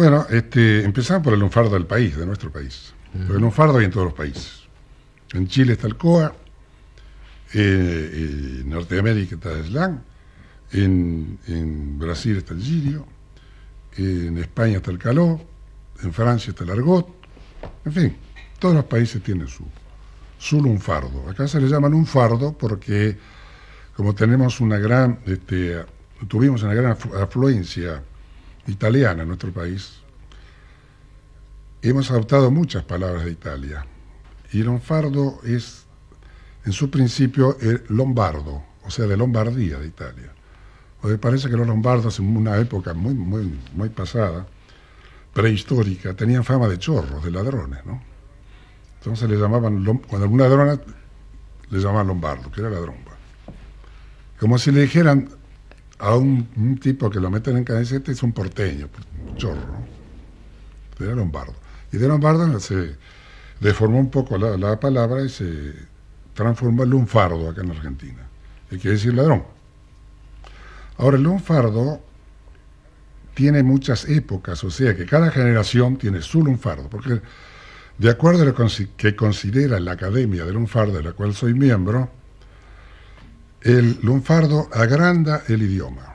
Bueno, este, empezamos por el lunfardo del país, de nuestro país. Mm. el lunfardo hay en todos los países. En Chile está el COA, eh, en Norteamérica está el SLAN, en, Brasil está el Girio, en España está el Caló, en Francia está el Argot, en fin, todos los países tienen su, su lunfardo. Acá se le llama lunfardo porque como tenemos una gran, este, tuvimos una gran afluencia italiana, nuestro país, hemos adoptado muchas palabras de Italia. Y Lombardo es, en su principio, lombardo, o sea, de Lombardía, de Italia. O parece que los lombardos en una época muy, muy, muy pasada, prehistórica, tenían fama de chorros, de ladrones, ¿no? Entonces le llamaban, cuando un ladrón le llamaban lombardo, que era ladrón. Pues. Como si le dijeran, a un, tipo que lo meten en este es un porteño, pues, un chorro, era Lombardo. Y de Lombardo se deformó un poco la, palabra y se transformó en lunfardo acá en Argentina, Y quiere decir ladrón. Ahora, el lunfardo tiene muchas épocas, o sea que cada generación tiene su lunfardo, porque de acuerdo a lo que considera la Academia de Lunfardo, de la cual soy miembro, el lunfardo agranda el idioma.